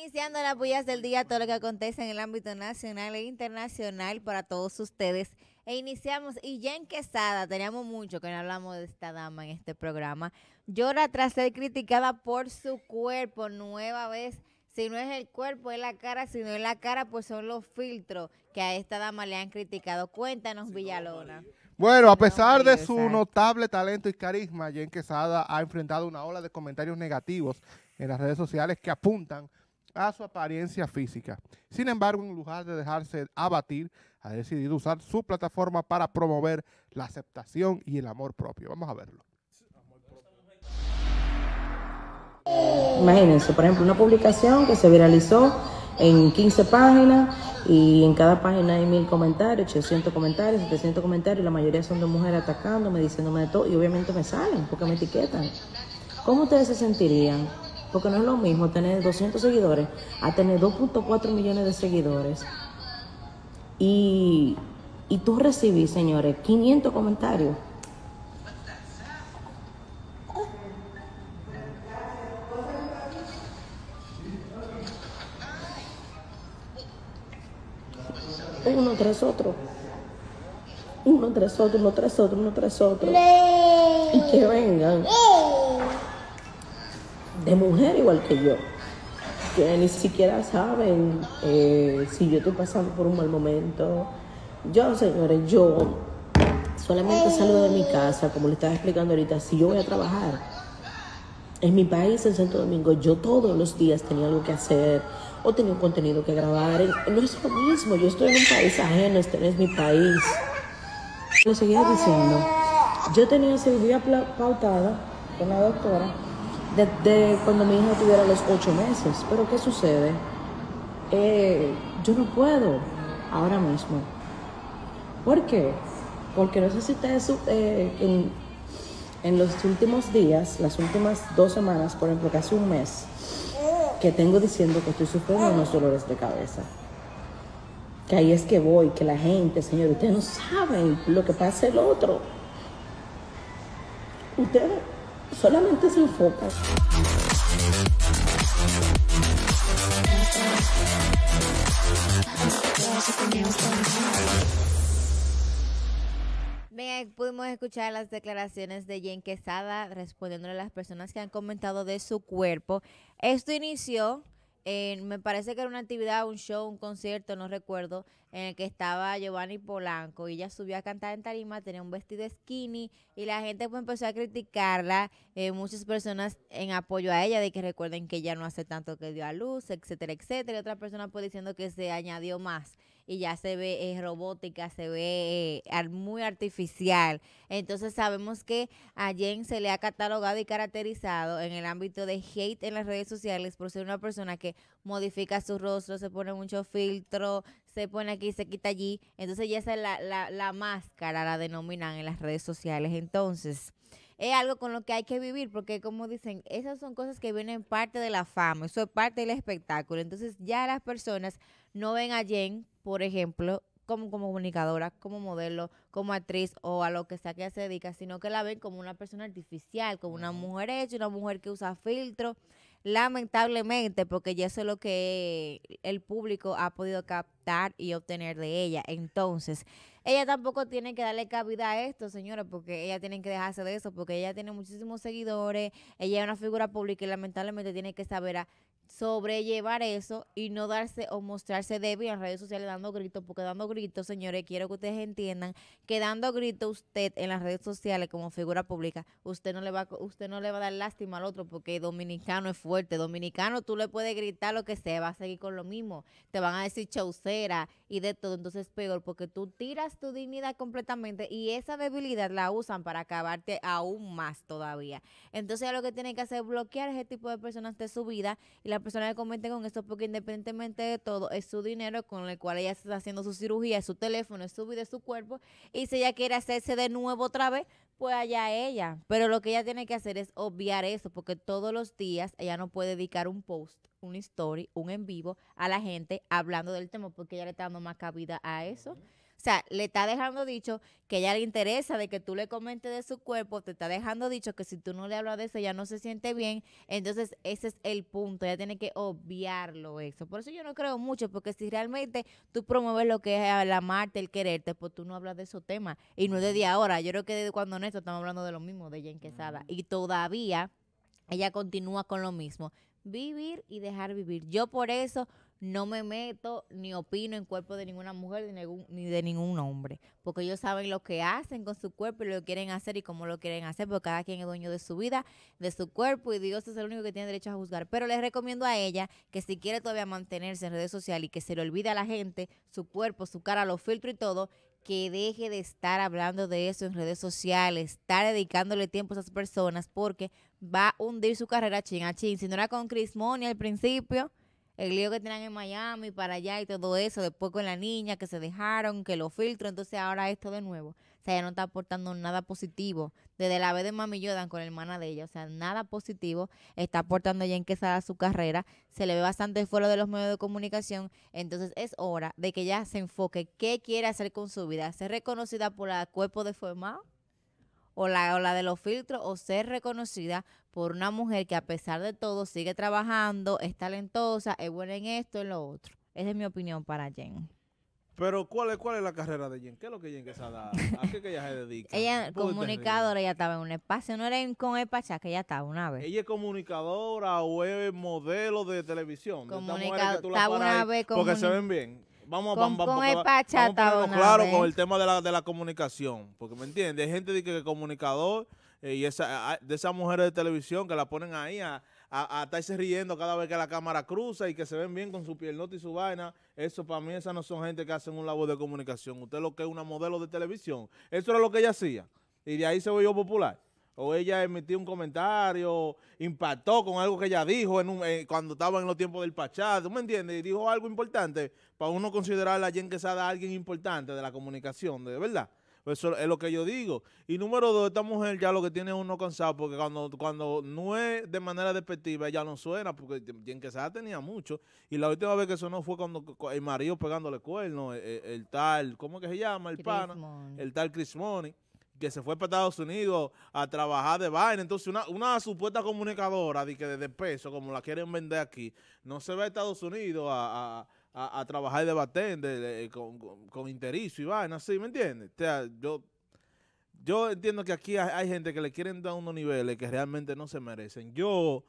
Iniciando las bullas del día, todo lo que acontece en el ámbito nacional e internacional para todos ustedes. E iniciamos, y Jen Quesada, teníamos mucho que no hablamos de esta dama en este programa. Llora tras ser criticada por su cuerpo, nueva vez. Si no es el cuerpo, es la cara. Si no es la cara, pues son los filtros que a esta dama le han criticado. Cuéntanos, Villalona. Bueno, a pesar de su notable talento y carisma, Jen Quesada ha enfrentado una ola de comentarios negativos en las redes sociales que apuntan a su apariencia física. Sin embargo, en lugar de dejarse abatir, ha decidido usar su plataforma para promover la aceptación y el amor propio. Vamos a verlo. Imagínense, por ejemplo, una publicación que se viralizó en 15 páginas y en cada página hay mil comentarios, 800 comentarios, 700 comentarios, la mayoría son de mujeres atacándome, diciéndome de todo y obviamente me salen porque me etiquetan. ¿Cómo ustedes se sentirían porque no es lo mismo tener 200 seguidores a tener 2.4 millones de seguidores. Y, y tú recibí, señores, 500 comentarios. Uno tres, otro. Uno tres, otro, uno tres, otro, uno tras otro. Y que vengan de mujer igual que yo, que ni siquiera saben eh, si yo estoy pasando por un mal momento. Yo, señores, yo solamente salgo de mi casa, como le estaba explicando ahorita, si yo voy a trabajar. En mi país, en Santo Domingo, yo todos los días tenía algo que hacer o tenía un contenido que grabar. No es lo mismo, yo estoy en un país ajeno, este no es mi país. Lo seguía diciendo. Yo tenía cirugía pautada con la doctora desde cuando mi hijo tuviera los ocho meses. Pero ¿qué sucede? Eh, yo no puedo ahora mismo. ¿Por qué? Porque no sé si ustedes eh, en, en, los últimos días, las últimas dos semanas, por ejemplo, casi un mes, que tengo diciendo que estoy sufriendo unos dolores de cabeza. Que ahí es que voy, que la gente, señor, ustedes no saben lo que pasa el otro. Ustedes solamente sin fotos. Bien, pudimos escuchar las declaraciones de Jen Quesada respondiéndole a las personas que han comentado de su cuerpo. Esto inició, en, me parece que era una actividad, un show, un concierto, no recuerdo, en el que estaba Giovanni Polanco y ella subió a cantar en tarima, tenía un vestido skinny y la gente pues empezó a criticarla, eh, muchas personas en apoyo a ella de que recuerden que ella no hace tanto que dio a luz, etcétera, etcétera, y otra persona pues diciendo que se añadió más y ya se ve eh, robótica, se ve eh, muy artificial. Entonces sabemos que a Jen se le ha catalogado y caracterizado en el ámbito de hate en las redes sociales por ser una persona que modifica su rostro, se pone mucho filtro, se pone aquí, se quita allí. Entonces ya esa es la, la, la máscara, la denominan en las redes sociales. Entonces, es algo con lo que hay que vivir, porque como dicen, esas son cosas que vienen parte de la fama, eso es parte del espectáculo. Entonces ya las personas no ven a Jen, por ejemplo, como, como comunicadora, como modelo, como actriz o a lo que sea que se dedica, sino que la ven como una persona artificial, como una mujer hecha, una mujer que usa filtro lamentablemente, porque ya es lo que el público ha podido captar y obtener de ella. Entonces, ella tampoco tiene que darle cabida a esto, señora, porque ella tiene que dejarse de eso, porque ella tiene muchísimos seguidores, ella es una figura pública y lamentablemente tiene que saber a sobrellevar eso y no darse o mostrarse débil en redes sociales dando gritos, porque dando gritos, señores, quiero que ustedes entiendan que dando gritos usted en las redes sociales como figura pública, usted no le va usted no le va a dar lástima al otro porque dominicano es fuerte, dominicano tú le puedes gritar lo que sea, va a seguir con lo mismo, te van a decir chaucera y de todo, entonces peor porque tú tiras tu dignidad completamente y esa debilidad la usan para acabarte aún más todavía. Entonces lo que tienen que hacer es bloquear ese tipo de personas de su vida y la personas comenten que comenten con esto, porque independientemente de todo, es su dinero con el cual ella está haciendo su cirugía, es su teléfono, es su vida, es su cuerpo, y si ella quiere hacerse de nuevo otra vez, pues allá ella. Pero lo que ella tiene que hacer es obviar eso, porque todos los días ella no puede dedicar un post, un story, un en vivo a la gente hablando del tema, porque ella le está dando más cabida a eso. O sea, le está dejando dicho que ella le interesa de que tú le comentes de su cuerpo, te está dejando dicho que si tú no le hablas de eso, ella no se siente bien. Entonces, ese es el punto. Ella tiene que obviarlo eso. Por eso yo no creo mucho, porque si realmente tú promueves lo que es el amarte, el quererte, pues tú no hablas de esos temas. Y no es de ahora. Yo creo que desde cuando Néstor estamos hablando de lo mismo, de Jen Quesada. Y todavía ella continúa con lo mismo. Vivir y dejar vivir. Yo por eso no me meto ni opino en cuerpo de ninguna mujer ni de ningún hombre, porque ellos saben lo que hacen con su cuerpo y lo que quieren hacer y cómo lo quieren hacer, porque cada quien es dueño de su vida, de su cuerpo y Dios es el único que tiene derecho a juzgar. Pero les recomiendo a ella que si quiere todavía mantenerse en redes sociales y que se le olvide a la gente su cuerpo, su cara, los filtros y todo, que deje de estar hablando de eso en redes sociales, estar dedicándole tiempo a esas personas porque va a hundir su carrera chin a chin. Si no era con Chris Money al principio, el lío que tenían en Miami para allá y todo eso, después con la niña que se dejaron, que los filtros, entonces ahora esto de nuevo. O sea, ya no está aportando nada positivo. Desde la vez de Mami Jordan con la hermana de ella, o sea, nada positivo. Está aportando ya en que sea su carrera. Se le ve bastante fuera de los medios de comunicación. Entonces es hora de que ella se enfoque qué quiere hacer con su vida. Ser reconocida por el cuerpo deformado o la, o la de los filtros o ser reconocida por una mujer que a pesar de todo sigue trabajando, es talentosa, es buena en esto, en lo otro. Esa es mi opinión para Jen. Pero ¿cuál es, cuál es la carrera de Jen? ¿Qué es lo que Jen se ha dado? ¿A qué que ella se dedica? ella es comunicadora, ella estaba en un espacio, no era en, con el Pachá, que ella estaba una vez. Ella es comunicadora o es modelo de televisión. Comunicadora, estaba una vez Porque se ven bien. Vamos, con, vamos, con el Pachá estaba una claro con el tema de la, de la comunicación. Porque, ¿me entiendes? Hay gente que es comunicador eh, y esa, de esas mujeres de televisión que la ponen ahí a, a, estarse riendo cada vez que la cámara cruza y que se ven bien con su nota y su vaina, eso para mí esas no son gente que hacen un labor de comunicación. Usted lo que es una modelo de televisión, eso era lo que ella hacía y de ahí se volvió popular. O ella emitió un comentario, impactó con algo que ella dijo en eh, cuando estaba en los tiempos del Pachá, ¿tú me entiendes? Y dijo algo importante para uno considerar a Jen Quesada alguien importante de la comunicación, de verdad. Eso es lo que yo digo. Y número dos, esta mujer ya lo que tiene uno cansado, porque cuando, cuando no es de manera despectiva, ella no suena, porque quien que se tenía mucho. Y la última vez que sonó fue cuando el marido pegándole cuernos, eh, eh, el, tal, ¿cómo que se llama? El pana, el tal Chris Money que se fue para Estados Unidos a trabajar de vaina. Entonces, una, una supuesta comunicadora de que de, peso, como la quieren vender aquí, no se va a Estados Unidos a a, trabajar de bartender con, con, y vaina, así, ¿me entiendes? O sea, yo, yo entiendo que aquí hay, gente que le quieren dar unos niveles que realmente no se merecen. Yo,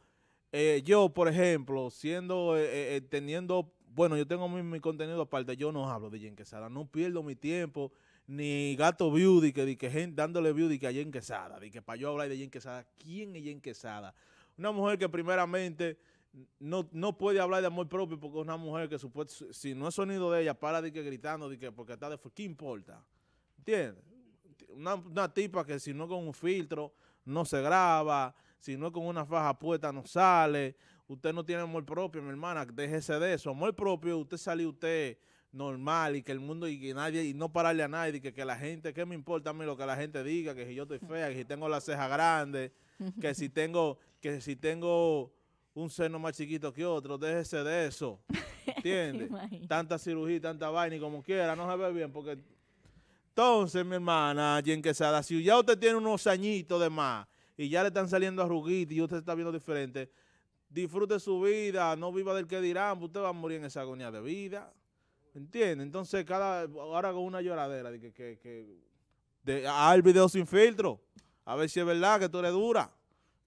eh, yo por ejemplo, siendo, eh, eh, teniendo, bueno, yo tengo mi, contenido aparte, yo no hablo de Jen Quesada, no pierdo mi tiempo, ni gato beauty que, gente dándole beauty que a Jen Quesada, de que para yo hablar de Jen Quesada, ¿quién es Jen Quesada? Una mujer que primeramente no, no puede hablar de amor propio porque es una mujer que supuesto, si no es sonido de ella, para de que gritando, de que porque está de ¿qué importa? ¿Entiendes? Una, tipa que si no con un filtro no se graba, si no con una faja puesta no sale, usted no tiene amor propio, mi hermana, déjese de eso, amor propio, usted sale usted normal y que el mundo y que nadie y no pararle a nadie y que, que la gente, ¿qué me importa a mí lo que la gente diga? Que si yo estoy fea, que si tengo la ceja grande, que si tengo, que si tengo un seno más chiquito que otro, déjese de eso. ¿Entiendes? tanta cirugía, tanta vaina y como quiera, no se ve bien porque... Entonces, mi hermana, Jen si ya usted tiene unos añitos de más y ya le están saliendo arruguitas y usted está viendo diferente, disfrute su vida, no viva del que dirán, usted va a morir en esa agonía de vida. ¿Entiende? Entonces, cada ahora con una lloradera de que, que, de, al ah, video sin filtro. A ver si es verdad que tú eres dura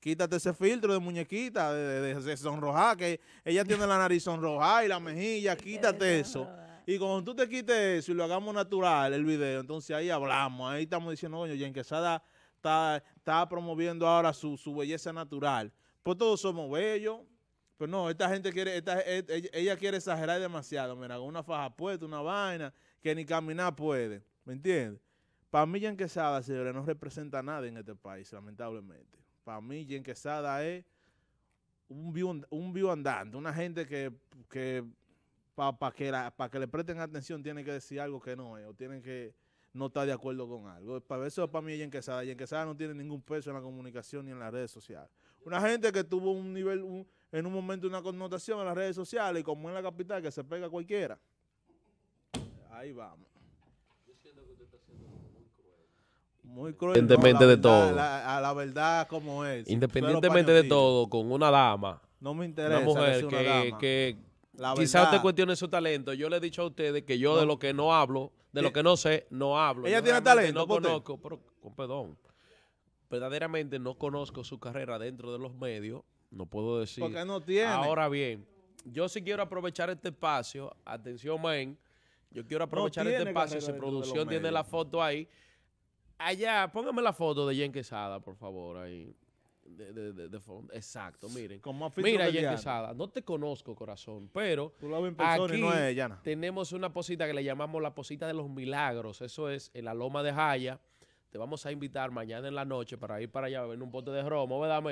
quítate ese filtro de muñequita, de, sonrojar, que ella tiene la nariz sonrojada y la mejilla, quítate eso. Y cuando tú te quites eso y lo hagamos natural, el video, entonces ahí hablamos, ahí estamos diciendo, oye, Jen Quesada está, promoviendo ahora su, belleza natural. Pues todos somos bellos, pero no, esta gente quiere, e, e, ella, quiere exagerar demasiado, mira, con una faja puesta, una vaina, que ni caminar puede, ¿me entiendes? Para mí, Jen Quesada, señores, no representa nada nadie en este país, lamentablemente para mí, Yen Quesada es un view, un andante, una gente que, para que, que, le presten atención tiene que decir algo que no es, o tiene que no estar de acuerdo con algo. Para eso para mí Yen Quesada. en Quesada no tiene ningún peso en la comunicación ni en las redes sociales. Una gente que tuvo un nivel, en un momento una connotación en las redes sociales, y como en la capital, que se pega cualquiera. Ahí vamos. Yo siento que usted está muy Independientemente de todo. a la verdad como es. Independientemente de todo, con una dama. No me interesa. Una mujer que, quizás usted cuestione su talento. Yo le he dicho a ustedes que yo de lo que no hablo, de lo eh, que no sé, no hablo. Ella tiene talento. No conozco, pero, con perdón. Verdaderamente no conozco su carrera dentro de los medios. No puedo decir. Porque no tiene. Ahora bien, yo sí quiero aprovechar este espacio. Atención, men Yo quiero aprovechar este espacio. Si producción tiene la foto ahí. Allá, póngame la foto de Jen Quesada, por favor, ahí. De, de, de, fondo. Exacto, miren. Mira, Jen Quesada, no te conozco, corazón, pero aquí tenemos una posita que le llamamos la posita de los milagros. Eso es en la Loma de Jaya. Te vamos a invitar mañana en la noche para ir para allá a beber un bote de romo, ¿verdad,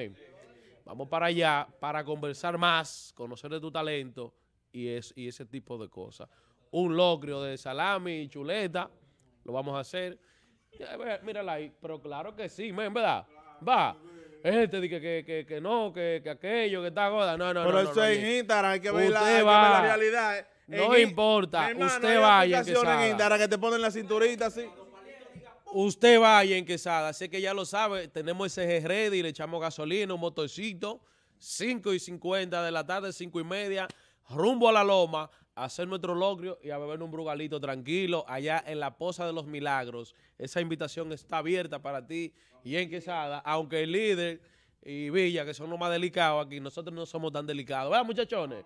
Vamos para allá para conversar más, conocer de tu talento y, es, y ese tipo de cosas. Un locrio de salami y chuleta, lo vamos a hacer. Mírala ahí, pero claro que sí, ¿verdad? Va. Este dice que, no, que, aquello, que está goda. No, no, no. Pero eso es en Instagram, hay que ver la, realidad. Eh. No importa, usted vaya en Quesada. Instagram que te ponen la cinturita así. Usted vaya en Quesada, sé que ya lo sabe, tenemos ese G le echamos gasolina, un motorcito, 5 y 50 de la tarde, 5 y media, rumbo a la loma, hacer nuestro locrio y a beber un brugalito tranquilo allá en la Poza de los Milagros. Esa invitación está abierta para ti y en Quesada, aunque el líder y Villa, que son los más delicados aquí, nosotros no somos tan delicados. Vean muchachones?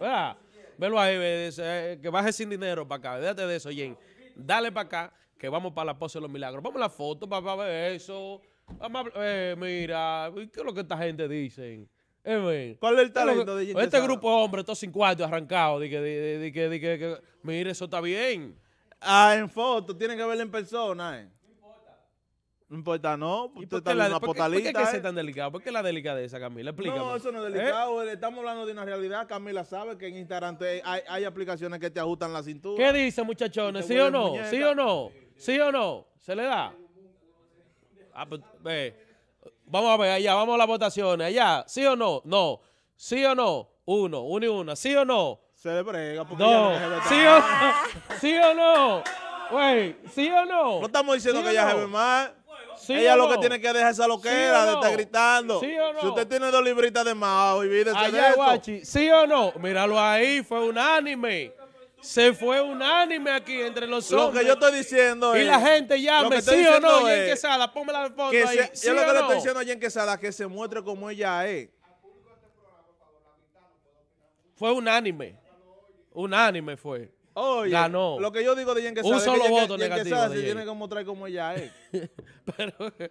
vea, Velo ahí, eh, que baje sin dinero para acá. Déjate de eso, Jen. Dale para acá, que vamos para la Poza de los Milagros. Vamos a la foto, para ver eso. Vamos eh, mira, ¿qué es lo que esta gente dice? Eh, ¿Cuál es el talento de Este grupo de hombres, estos sin arrancados, que, que, que, mire, eso está bien. Ah, en foto, tienen que verlo en persona, eh. No importa, no, importa, no. la, ¿por potalita. ¿Por qué, es eh. tan delicado? ¿Por qué la delicadeza, Camila? Explícame. No, eso no es delicado. Estamos hablando de una realidad. Camila sabe que en Instagram hay, aplicaciones que te ajustan la cintura. ¿Qué dice, muchachones? ¿Sí o no? ¿Sí o no? ¿Sí o no? ¿Se le da? Ah, pues, ve. Vamos a ver, allá, vamos a las votaciones. Allá, ¿sí o no? No. ¿Sí o no? Uno, uno y una. ¿Sí o no? Se le brega porque no. no ¿Sí o no? ¿Sí o no? Wey, ¿sí o no? No estamos diciendo que ella no? ve mal. ella lo que tiene que dejar esa loquera de estar gritando. Si usted tiene dos libritas de más, olvídese Allá, de eso. Guachi, ¿sí o no? Míralo ahí, fue unánime se fue unánime aquí entre los hombres. Lo que yo estoy diciendo es... Y la gente llame, sí o no, Jen Quesada, ponme la fondo que ahí. yo lo que le estoy diciendo a Jen Quesada, que se muestre como ella es. Fue unánime. Unánime fue. Oye, Ganó. lo que yo digo de Jen Quesada Un solo es que voto se tiene que mostrar como ella es. Pero...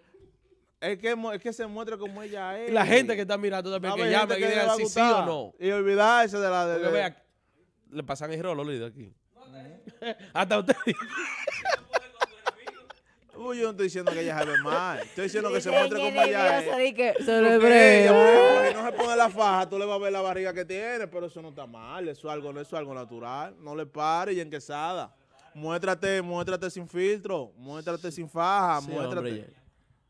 Es que, es que se muestre como ella es. La gente que está mirando también, que llame y diga si sí o no. Y olvidarse de la... De, de le pasan el rollo de aquí. Hasta usted. Uy, yo no estoy diciendo que ella se ve mal. Estoy diciendo que, se muestre con ella Porque no se pone la faja, tú le vas a ver la barriga que tiene, pero eso no está mal. Eso es algo, no es algo natural. No le pare y en quesada. Muéstrate, muéstrate sin filtro, muéstrate sin faja, muéstrate.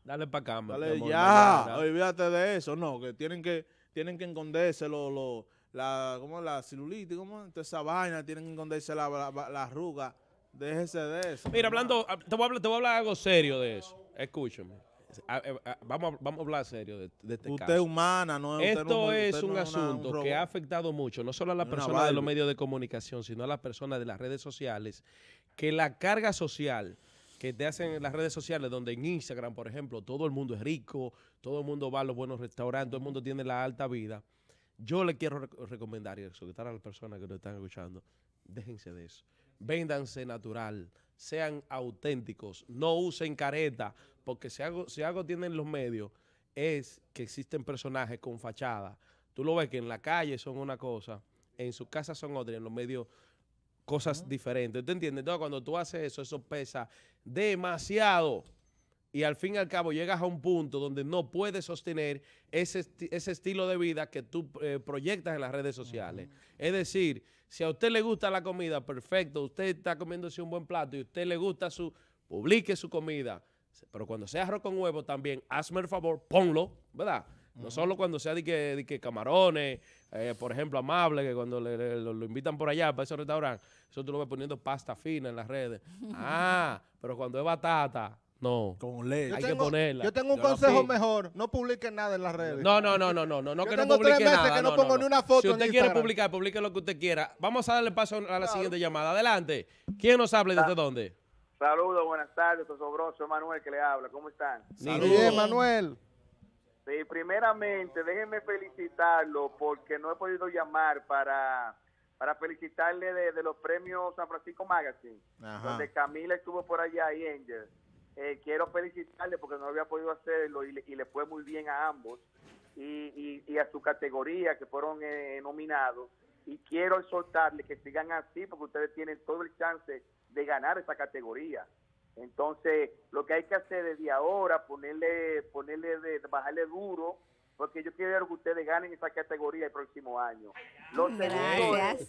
dale para cámara. Dale ya, olvídate de eso. No, que tienen que, tienen que esconderse los la, ¿cómo? la celulitis, ¿cómo? entonces esa vaina, tienen que esconderse la, la, arruga. Déjese de eso. Mira, hablando, ah, te voy, a, te voy a hablar algo serio de eso. Escúchame. Ah, eh, ah, vamos, a, vamos a hablar serio de, este usted humana, no es Esto es un asunto que ha afectado mucho, no solo a las personas de los medios de comunicación, sino a las personas de las redes sociales, que la carga social que te hacen en las redes sociales, donde en Instagram, por ejemplo, todo el mundo es rico, todo el mundo va a los buenos restaurantes, todo el mundo tiene la alta vida. Yo le quiero recomendar y exhortar a las personas que nos están escuchando, déjense de eso. Véndanse natural, sean auténticos, no usen careta, porque si algo, si algo tienen los medios es que existen personajes con fachada. Tú lo ves que en la calle son una cosa, en su casa son otra, en los medios cosas diferentes. ¿Tú entiendes? Entonces, cuando tú haces eso, eso pesa demasiado y al fin y al cabo llegas a un punto donde no puedes sostener ese, estilo de vida que tú eh, proyectas en las redes sociales. Es decir, si a usted le gusta la comida, perfecto, usted está comiéndose un buen plato y a usted le gusta su, publique su comida, pero cuando sea arroz con huevo también, hazme el favor, ponlo, ¿verdad? No solo cuando sea de que, camarones, eh, por ejemplo, amable, que cuando lo, lo, invitan por allá para ese restaurante, eso tú lo vas poniendo pasta fina en las redes. ah, pero cuando es batata, no. Con ley. Yo Hay tengo, que ponerla. Yo tengo un consejo mejor. No publique nada en las redes. No, no, no, no, no. No, no yo que no tengo tres meses que no, pongo ni una foto Si usted quiere publicar, publique lo que usted quiera. Vamos a darle paso a la siguiente llamada. Adelante. ¿Quién nos habla y desde dónde? Saludos, buenas tardes, Sosobroso, Manuel que le habla. ¿Cómo están? Saludos, Bien, Manuel. Sí, primeramente, déjenme felicitarlo porque no he podido llamar para para felicitarle de, los premios San Francisco Magazine, donde Camila estuvo por allá y Angel. Eh, quiero felicitarle porque no había podido hacerlo y le, fue muy bien a ambos y, a su categoría que fueron eh, nominados. Y quiero soltarle que sigan así porque ustedes tienen todo el chance de ganar esa categoría. Entonces, lo que hay que hacer desde ahora, ponerle, ponerle de, bajarle duro, porque yo quiero que ustedes ganen esa categoría el próximo año. gracias.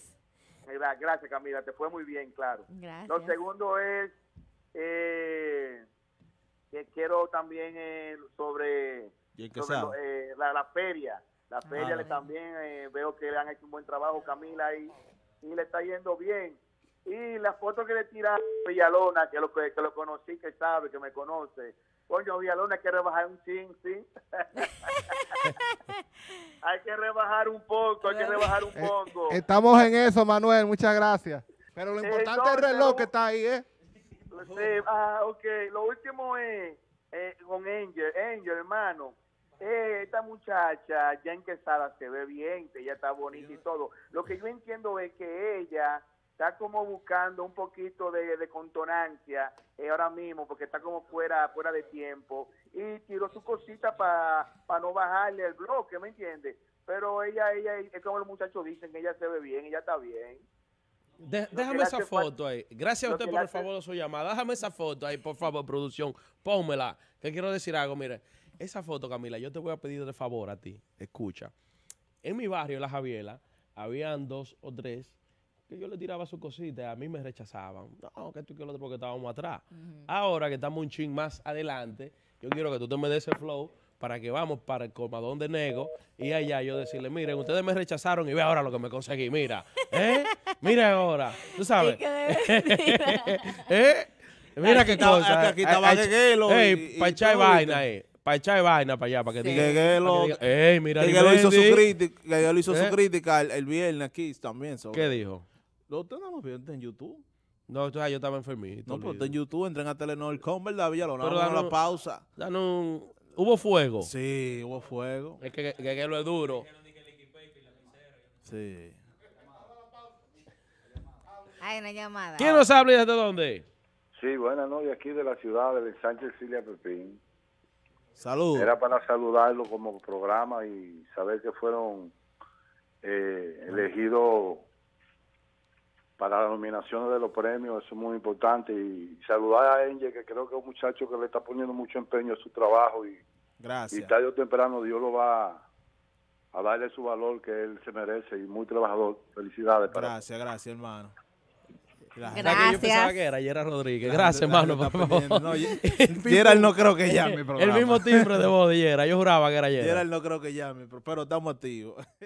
gracias, Camila, te fue muy bien, claro. Lo segundo es eh, que quiero también eh, sobre, eh, la, feria. La ah, feria también eh, veo que le han hecho un buen trabajo Camila y, y le está yendo bien. Y la foto que le tira Villalona, que lo que, lo conocí, que sabe, que me conoce. Coño, Villalona hay que rebajar un ching, sí. hay que rebajar un poco, hay que rebajar un poco. Eh, estamos en eso, Manuel, muchas gracias. Pero lo importante es el reloj que está ahí, ¿eh? Pues, eh, ah, ok. Lo último es eh, con Angel. Angel, hermano. Eh, esta muchacha ya en Quesada se ve bien, que ella está bonita y todo. Lo que yo entiendo es que ella está como buscando un poquito de, de contonancia ahora mismo, porque está como fuera fuera de tiempo. Y tiró su cosita para no bajarle el bloque, ¿me entiendes? Pero ella, ella, es como los muchachos dicen, ella se ve bien, ella está bien déjame esa foto ahí. Gracias a usted por el favor de su llamada. Déjame esa foto ahí, por favor, producción. Pónmela. Que quiero decir algo, mire. Esa foto, Camila, yo te voy a pedir de favor a ti. Escucha. En mi barrio, La Javiela, habían dos o tres que yo le tiraba su cosita a mí me rechazaban. No, que tú que lo otro porque estábamos atrás. Ahora que estamos un ching más adelante, yo quiero que tú te me des ese flow para que vamos para el comadón de Nego y allá yo decirle, miren, ustedes me rechazaron y ve ahora lo que me conseguí, mira. ¿Eh? Mira ahora, tú sabes. ¿Eh? Mira qué cosa. Aquí eh, estaba eh, Ey, para eh, echar vaina ahí para echar vaina para allá, para que sí. Que lo, mira, hizo su crítica, hizo su crítica el, viernes aquí también. ¿Qué dijo? Lo tenemos en YouTube. No, yo estaba enfermito. No, pero en YouTube, entren a Telenor con, ¿verdad, Villalona? Pero dan la pausa. ¿Hubo fuego? Sí, hubo fuego. Es que, que, que es duro. Sí. Hay una llamada. ¿Quién nos habla y desde dónde? Sí, buenas noches, aquí de la ciudad de Sánchez Cilia Pepín. Salud. Era para saludarlo como programa y saber que fueron eh, elegidos para las nominaciones de los premios, eso es muy importante. Y saludar a Enge, que creo que es un muchacho que le está poniendo mucho empeño a su trabajo y, Gracias. y tarde o temprano Dios lo va a darle su valor que él se merece y muy trabajador. Felicidades. gracias, gracias hermano. Gracias. yo pensaba que era Yera Rodríguez. Gracias, hermano, por No, creo que llame, El mismo timbre de voz de Yera. Yo juraba que era Yera. Gerald no creo que llame, pero, pero estamos activos.